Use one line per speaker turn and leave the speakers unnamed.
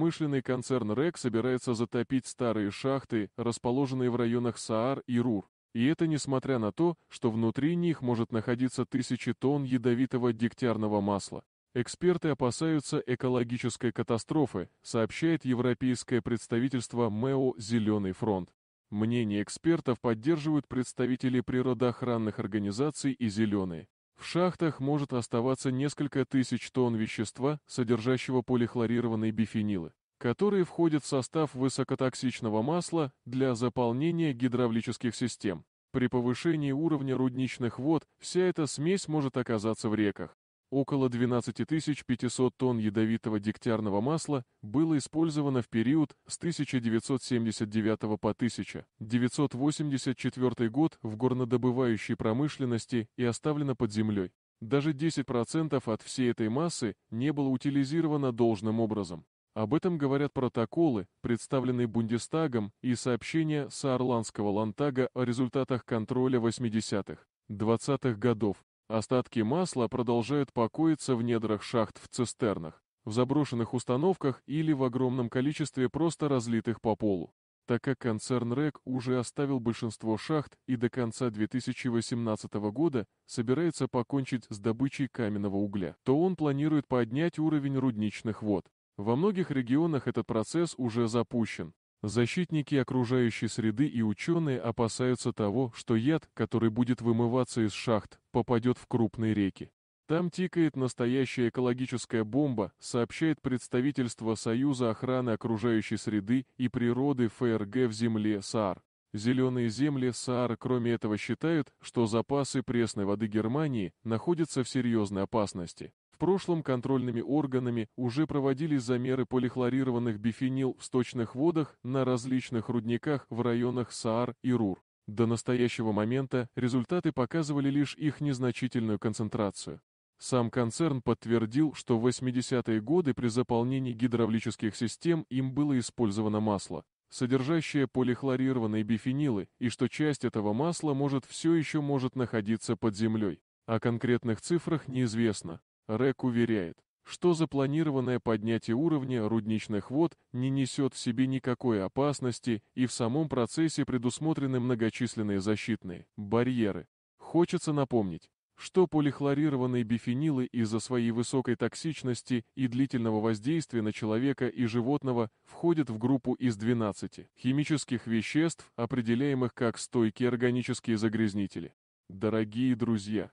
промышленный концерн РЭК собирается затопить старые шахты, расположенные в районах Саар и Рур. И это несмотря на то, что внутри них может находиться тысячи тонн ядовитого дегтярного масла. Эксперты опасаются экологической катастрофы, сообщает европейское представительство МЭО «Зеленый фронт». Мнение экспертов поддерживают представители природоохранных организаций и «Зеленые». В шахтах может оставаться несколько тысяч тонн вещества, содержащего полихлорированные бифенилы которые входят в состав высокотоксичного масла для заполнения гидравлических систем. При повышении уровня рудничных вод вся эта смесь может оказаться в реках. Около 12 500 тонн ядовитого дегтярного масла было использовано в период с 1979 по 1984 год в горнодобывающей промышленности и оставлено под землей. Даже 10% от всей этой массы не было утилизировано должным образом. Об этом говорят протоколы, представленные Бундестагом, и сообщения Саарландского Лантага о результатах контроля 80-х, 20-х годов. Остатки масла продолжают покоиться в недрах шахт в цистернах, в заброшенных установках или в огромном количестве просто разлитых по полу. Так как концерн РЭК уже оставил большинство шахт и до конца 2018 года собирается покончить с добычей каменного угля, то он планирует поднять уровень рудничных вод. Во многих регионах этот процесс уже запущен. Защитники окружающей среды и ученые опасаются того, что яд, который будет вымываться из шахт, попадет в крупные реки. Там тикает настоящая экологическая бомба, сообщает представительство Союза охраны окружающей среды и природы ФРГ в земле САР. Зеленые земли САР кроме этого считают, что запасы пресной воды Германии находятся в серьезной опасности прошлом контрольными органами уже проводились замеры полихлорированных бифенил в сточных водах на различных рудниках в районах Саар и Рур. До настоящего момента результаты показывали лишь их незначительную концентрацию. Сам концерн подтвердил, что в 80-е годы при заполнении гидравлических систем им было использовано масло, содержащее полихлорированные бифенилы, и что часть этого масла может все еще может находиться под землей. О конкретных цифрах неизвестно. РЭК уверяет, что запланированное поднятие уровня рудничных вод не несет в себе никакой опасности и в самом процессе предусмотрены многочисленные защитные барьеры. Хочется напомнить, что полихлорированные бифенилы из-за своей высокой токсичности и длительного воздействия на человека и животного входят в группу из 12 химических веществ, определяемых как стойкие органические загрязнители. Дорогие друзья,